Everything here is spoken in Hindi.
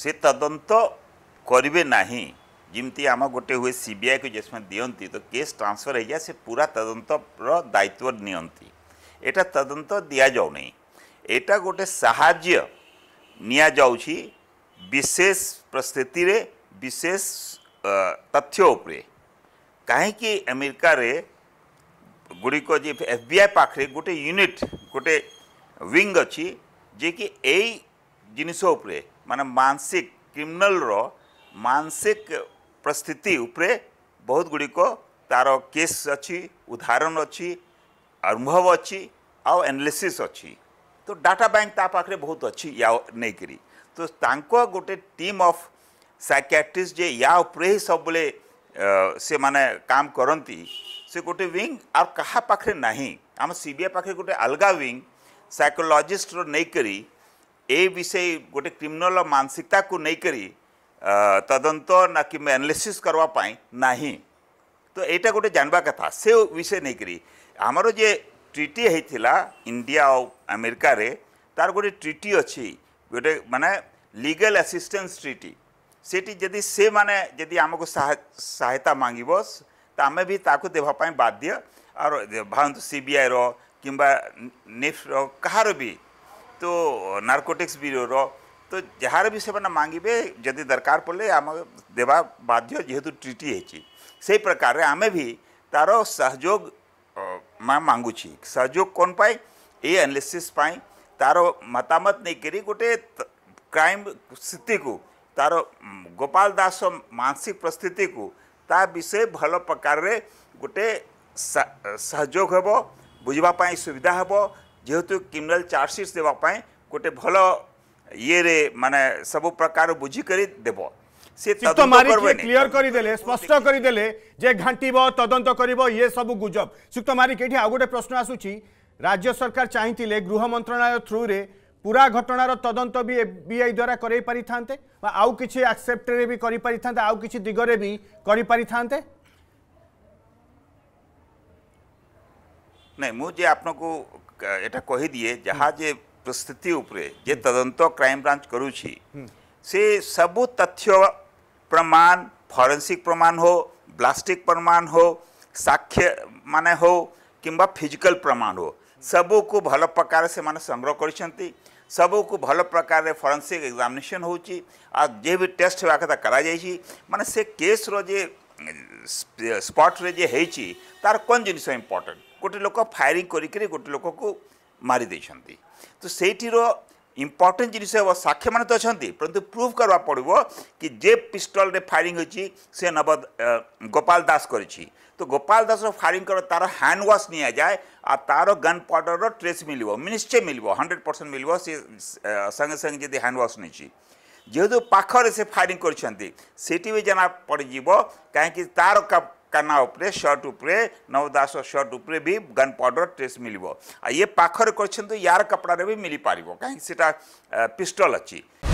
ସେ ତଦନ୍ତ କରିବେ ନାହିଁ ଯେମିତି ଆମ ଗୋଟେ ହୁଏ ସିବିଆଇକୁ ଯେତେବେଳେ ଦିଅନ୍ତି ତ କେସ୍ ଟ୍ରାନ୍ସଫର୍ ହେଇଯାଏ ସେ ପୁରା ତଦନ୍ତର ଦାୟିତ୍ୱ ନିଅନ୍ତି ଏଇଟା ତଦନ୍ତ ଦିଆଯାଉନି ଏଇଟା ଗୋଟେ ସାହାଯ୍ୟ ନିଆଯାଉଛି ବିଶେଷ ପରିସ୍ଥିତିରେ ବିଶେଷ ତଥ୍ୟ ଉପରେ କାହିଁକି ଆମେରିକାରେ ଗୁଡ଼ିକ ଯେ ଏଫ୍ ବି ଆଇ ପାଖରେ ଗୋଟେ ୟୁନିଟ୍ ଗୋଟେ ୱିଙ୍ଗ ଅଛି ଯିଏକି ଏଇ জিনিস উপরে মানে মানসিক ক্রিমিনালর মানসিক পরিস্থিতি উপরে বহুত গুড়িক তার কেস অছি উদাহরণ অছি অনুভব অছি আও আনালিসিস অছি তো ডাটা ব্যাঙ্ক তা পাখে বহুত অছি ইয়া নেইকি তো তাঙ্ক গোটে টিম অফ সাইকিয়াট্রিস্ট যে ইয়া উপরে হি সবুলে সে মানে কাম করতে সে গোটে উইং আর কাহা পাখে না আমার সিবিআই পাখে গোটে আলগা উইং সাইকোলোজিস্টর নেইকি ए विषय गोटे क्रिमिनाल मानसिकता को लेकर तदंत ना कि एनालीसीस करवाई ना तो यहाँ गोटे जानवा कथा से विषय नहीं आमर जे ट्रिटी होता इंडिया और आमेरिकार तार गोटे ट्रिटी अच्छी गोटे माने लीगल आसीस्टान्स ट्रिटी सेठी जदि से माने जदि आमको सहायता मांग तो आम भी ताको देवाई बाध्य और भावतु सी बी आई रो कि निफ्र कहार भी तो ନାର୍କୋଟିକ୍ସ ବ୍ୟୁରୋର ତ ଯାହାର ବି ସେମାନେ ମାଗିବେ ଯଦି ଦରକାର ପଡ଼ିଲେ ଆମେ ଦେବା ବାଧ୍ୟ ଯେହେତୁ ଟ୍ରିଟି ହେଇଛି ସେଇ ପ୍ରକାରରେ ଆମେ ବି ତା'ର ସହଯୋଗ ମାଗୁଛି ସହଯୋଗ କ'ଣ ପାଇଁ ଏ ଆନାଲିସିସ୍ ପାଇଁ ତା'ର ମତାମତ ନେଇକରି ଗୋଟେ କ୍ରାଇମ୍ ସ୍ଥିତିକୁ ତା'ର ଗୋପାଳ ଦାସ ମାନସିକ ପରିସ୍ଥିତିକୁ ତା ବିଷୟ ଭଲ ପ୍ରକାରରେ ଗୋଟେ ସହଯୋଗ ହେବ ବୁଝିବା ପାଇଁ ସୁବିଧା ହେବ ଯେହେତୁ କ୍ରିମିନାଲ୍ ଚାର୍ଜସିଟ୍ ଦେବା ପାଇଁ ଗୋଟେ ଭଲ ଇଏରେ ମାନେ ସବୁ ପ୍ରକାର ବୁଝିକରି ଦେବ ক্লিয়ার করে দেলে স্পষ্ট করে দেলে যে ঘাঁটিব তদন্ত করিব ইয়ে সব গুজব সুক্ত মারিক এটি আউ গোটে প্রশ্ন আসুচি রাজ্য সরকার চাইলে গৃহ মন্ত্রণালয় থ্রুরে পুরা ঘটনার তদন্ত বি এফবিআই দ্বারা করাই পারি থাকে বা আউ কিছু আকসেপ্টরে বি করে পারি থাকে আউ কিছু দিগরে বি করে পারি থাকে নাই মু যে আপনাকে यहाँ कहीदे जहाँ जे स्थिति जे तदंत क्राइम ब्रांच करुच्छे से सबु तथ्य प्रमाण फॉरेंसिक प्रमाण हो ब्लास्टिक प्रमाण हो साक्ष्य माने हो किंबा फिजिकल प्रमाण हो सब कु भल प्रकार से माने संग्रह कर सब कु भल प्रकार फॉरेंसिक एग्जामिनेशन हो जे भी टेस्ट होगा कथा कर माने से केस रो स्पॉट रे जे हेची तार कौन जिनस इंपोर्टेंट गोटे लोक फायरिंग करके गोटे लोक को मारिदे तो से इम्पोर्टेन्ट जिन साक्ष्य मैंने तो अच्छा परंतु प्रूफ करवा पड़ो कि जे पिस्टल रे फायरिंग हो नव गोपाल दास कर तो गोपाल दास फायरिंग कर तार हैंड वाश नि जाए आ तार गन पाउडर ट्रेस मिल निश्चय मिल हंड्रेड परसेंट मिल संगे संगे जी हैंड वाश नहीं जेहेतु पाखे से फायरिंग करना पड़ज कहीं तार कना उपरे शर्ट उपरे नवदास शर्ट उपरे भी गन पाउडर ट्रेस मिल ये पाखर कर तो यार कपड़ा भी मिल पार कहीं पिस्टल अच्छी